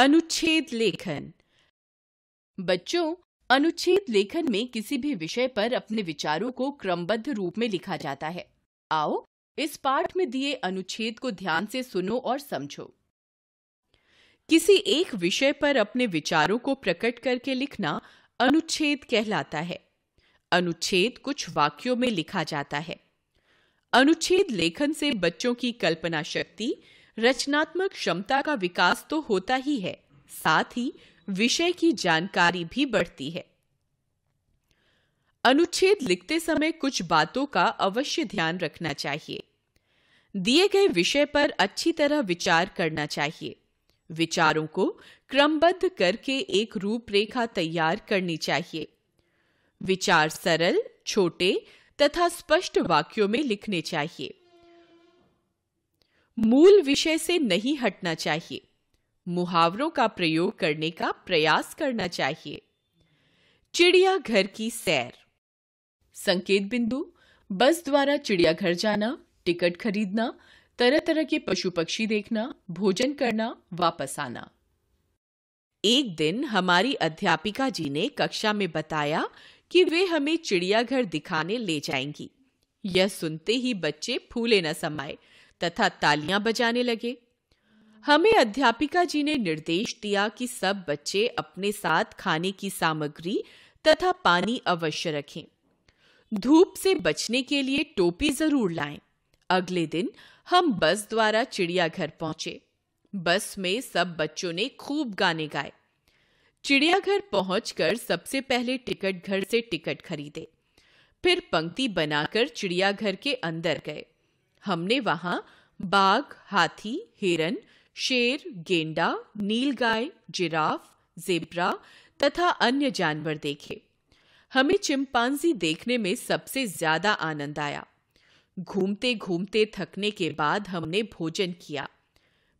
अनुच्छेद लेखन बच्चों अनुच्छेद लेखन में किसी भी विषय पर अपने विचारों को क्रमबद्ध रूप में लिखा जाता है आओ इस पाठ में दिए अनुच्छेद को ध्यान से सुनो और समझो किसी एक विषय पर अपने विचारों को प्रकट करके लिखना अनुच्छेद कहलाता है अनुच्छेद कुछ वाक्यों में लिखा जाता है अनुच्छेद लेखन से बच्चों की कल्पना शक्ति रचनात्मक क्षमता का विकास तो होता ही है साथ ही विषय की जानकारी भी बढ़ती है अनुच्छेद लिखते समय कुछ बातों का अवश्य ध्यान रखना चाहिए दिए गए विषय पर अच्छी तरह विचार करना चाहिए विचारों को क्रमबद्ध करके एक रूपरेखा तैयार करनी चाहिए विचार सरल छोटे तथा स्पष्ट वाक्यों में लिखने चाहिए मूल विषय से नहीं हटना चाहिए मुहावरों का प्रयोग करने का प्रयास करना चाहिए चिड़िया घर की सैर संकेत बिंदु बस द्वारा चिड़ियाघर जाना टिकट खरीदना तरह तरह के पशु पक्षी देखना भोजन करना वापस आना एक दिन हमारी अध्यापिका जी ने कक्षा में बताया कि वे हमें चिड़ियाघर दिखाने ले जाएंगी यह सुनते ही बच्चे फूले न समाये तथा तालियां बजाने लगे हमें अध्यापिका जी ने निर्देश दिया कि सब बच्चे अपने साथ खाने की सामग्री तथा पानी अवश्य रखें धूप से बचने के लिए टोपी जरूर लाएं। अगले दिन हम बस द्वारा चिड़ियाघर पहुंचे बस में सब बच्चों ने खूब गाने गाए चिड़ियाघर पहुंचकर सबसे पहले टिकट घर से टिकट खरीदे फिर पंक्ति बनाकर चिड़ियाघर के अंदर गए हमने वहां बाघ हाथी हिरन शेर गेंडा नीलगाय जिराफ जेब्रा तथा अन्य जानवर देखे हमें चिंपांजी देखने में सबसे ज्यादा आनंद आया घूमते घूमते थकने के बाद हमने भोजन किया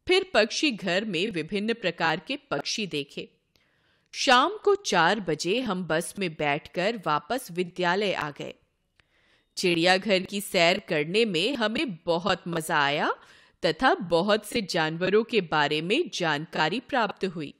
फिर पक्षी घर में विभिन्न प्रकार के पक्षी देखे शाम को चार बजे हम बस में बैठकर वापस विद्यालय आ गए चिड़ियाघर की सैर करने में हमें बहुत मजा आया तथा बहुत से जानवरों के बारे में जानकारी प्राप्त हुई